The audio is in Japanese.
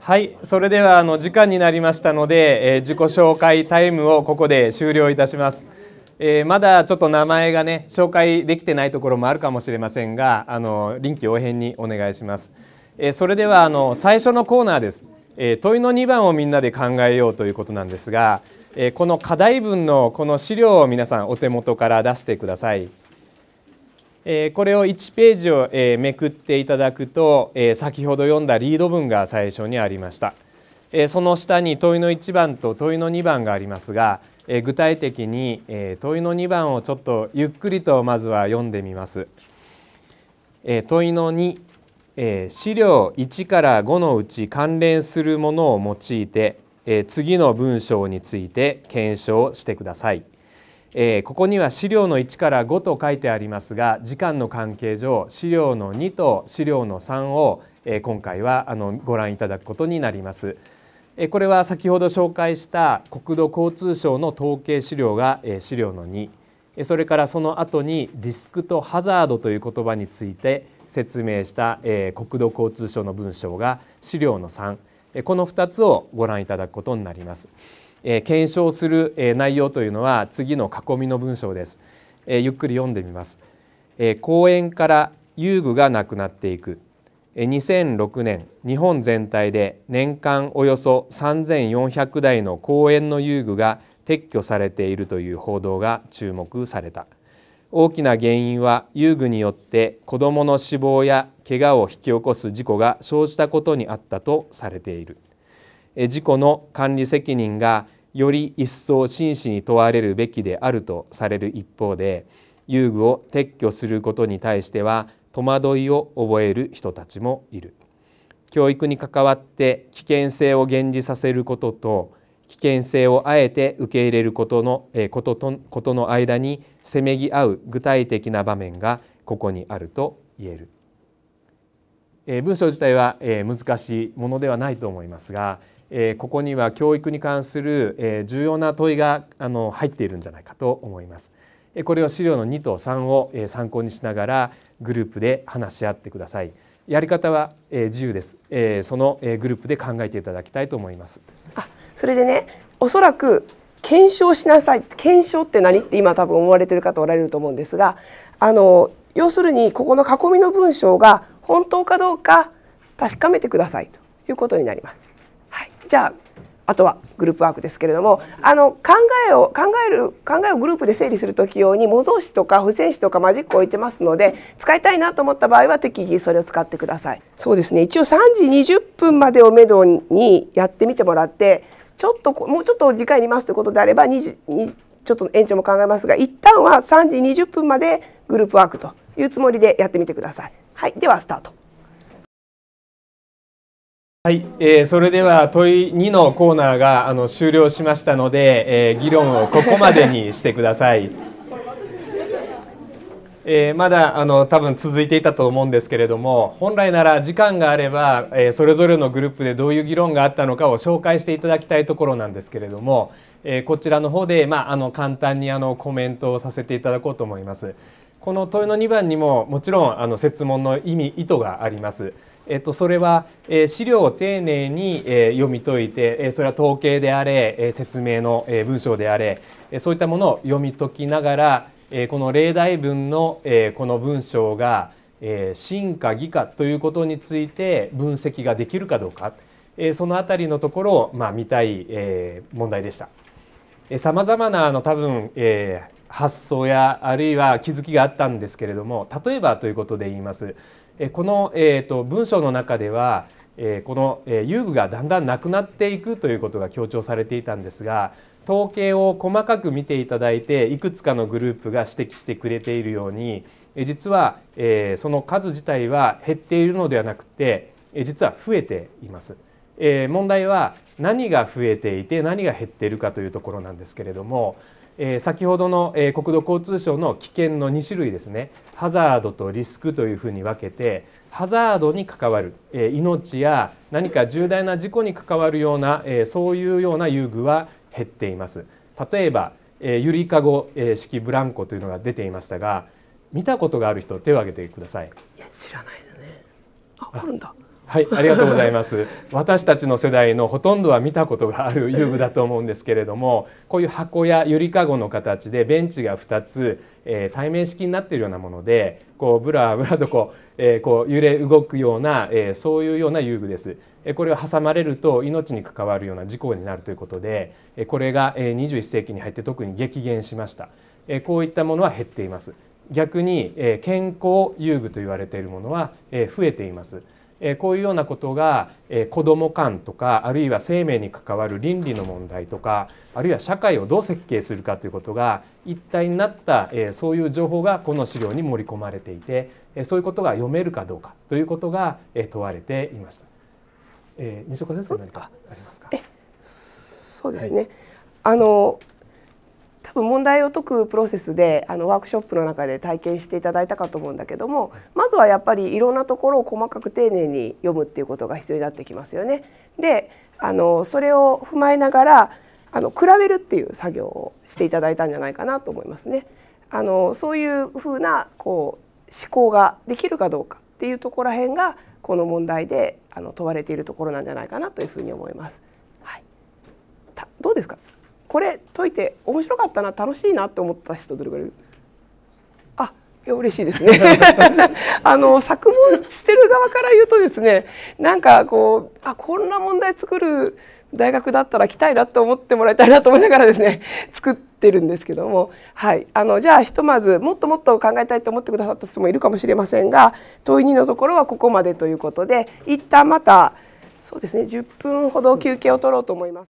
はい、それではあの時間になりましたので、えー、自己紹介タイムをここで終了いたします。えー、まだちょっと名前がね紹介できてないところもあるかもしれませんが、あの臨機応変にお願いします。えー、それではあの最初のコーナーです。え問いの2番をみんなで考えようということなんですが、えこの課題文のこの資料を皆さんお手元から出してください。えこれを1ページを、えめくっていただくと、え先ほど読んだリード文が最初にありました、えその下に問いの1番と問いの2番がありますが、え具体的に、え問いの2番をちょっとゆっくりとまずは読んでみます、え問いの2、え資料1から5のうち関連するものを用いて、え次の文章について検証してくださいえー、ここには資料の1から5と書いてありますが時間の関係上資料の2と資料の3を、えー、今回はあのご覧いただくことになります。えー、これは先ほど紹介した国土交通省の統計資料が、えー、資料の2それからその後にリスクとハザードという言葉について説明した、えー、国土交通省の文章が資料の3この2つをご覧いただくことになります。検証する、内容というのは次の囲みの文章です、ゆっくり読んでみます、公園から遊具がなくなっていく2006年日本全体で年間およそ3400台の公園の遊具が撤去されているという報道が注目された大きな原因は遊具によって子どもの死亡や怪我を引き起こす事故が生じたことにあったとされている事故の管理責任がより一層真摯に問われるべきであるとされる一方で遊具を撤去することに対しては戸惑いを覚える人たちもいる教育に関わって危険性を現じさせることと危険性をあえて受け入れることのえこととことの間にせめぎ合う具体的な場面がここにあると言えるえ文章自体はえ難しいものではないと思いますがえここには教育に関する、え重要な問いがあの入っているんじゃないかと思います。えこれを資料の2と3をえ参考にしながらグループで話し合ってください。やり方はえ自由です。えそのえグループで考えていただきたいと思います。あ、それでね、おそらく検証しなさい。検証って何って今多分思われてる方おられると思うんですが、あの要するにここの囲みの文章が本当かどうか確かめてくださいということになります。じゃああとはグループワークですけれどもあの考えを考える考えをグループで整理する時用に模造紙とか付箋紙とかマジックを置いてますので使いたいなと思った場合は適宜それを使ってくださいそうですね一応3時20分までをめどにやってみてもらってちょっともうちょっと次回にますということであれば2 20ちょっと延長も考えますが一旦は3時20分までグループワークというつもりでやってみてください。はい、ではスタートはい、えー、それでは問い2のコーナーがあの終了しましたので、えー、議論をここまでにしてください。えー、まだあの多分続いていたと思うんですけれども本来なら時間があれば、えー、それぞれのグループでどういう議論があったのかを紹介していただきたいところなんですけれども、えこちらの方で、まあ、あの簡単にあのコメントをさせていただこうと思います。この問いの2番にももちろんあの設問の意味意図があります。えっと、それは、え資料を丁寧に、え読み解いて、えそれは統計であれ、え説明の、え文章であれ、えそういったものを読み解きながら、えこの例題文の、えこの文章が、え進化偽化ということについて分析ができるかどうか、えその辺りのところを、まあ、見たい、え問題でした。さまざまなあの多分、えー発想やあるいは気づきがあったんですけれども例えばということで言いますこの、えーと、文章の中では、えー、この、えー、遊具がだんだんなくなっていくということが強調されていたんですが統計を細かく見ていただいていくつかのグループが指摘してくれているように実は、えー、その数自体は減っているのではなくて実は増えています。え問題は何が増えていて何が減っているかというところなんですけれどもえー、先ほどの、えー、国土交通省の危険の2種類ですねハザードとリスクというふうに分けてハザードに関わる、えー、命や何か重大な事故に関わるような、えそういうような遊具は減っています。例えば、えゆりかご、え式ブランコというのが出ていましたが見たことがある人手を挙げてください。いや知らないのねああるんだはい、ありがとうございます。私たちの世代のほとんどは見たことがある遊具だと思うんですけれども、こういう箱やゆりかごの形でベンチが2つ、えー、対面式になっているようなもので、こうブラブラとこう,、えー、こう揺れ動くような、えー、そういうような遊具です。これは挟まれると命に関わるような事故になるということで、これが21世紀に入って特に激減しました。こういったものは減っています。逆に健康遊具と言われているものは増えています。えこういうようなことが、え子ども間とかあるいは生命に関わる倫理の問題とかあるいは社会をどう設計するかということが一体になった、えそういう情報がこの資料に盛り込まれていて、えそういうことが読めるかどうかということが、え問われていました。え西岡先生何かありますか。そうですね。はい、あの多分問題を解くプロセスであのワークショップの中で体験していただいたかと思うんだけどもまずはやっぱりいろんなところを細かく丁寧に読むっていうことが必要になってきますよね。であのそれを踏まえながらあの比べるっていう作業をしていただいたんじゃないかなと思いますね。あのそういうふうなこう思考ができるかどうかっていうところらへんがこの問題であの問われているところなんじゃないかなというふうに思います。はい、どうですかこれ解いて面白かったな楽しいなって思った人どれくらいあいや嬉しいですね あの作文してる側から言うとですねなんかこうあこんな問題作る大学だったら来たいなと思ってもらいたいなと思いながらですね 作ってるんですけども、はい、あのじゃあひとまずもっともっと考えたいと思ってくださった人もいるかもしれませんが問い2のところはここまでということで一旦またそうですね10分ほど休憩を取ろうと思います。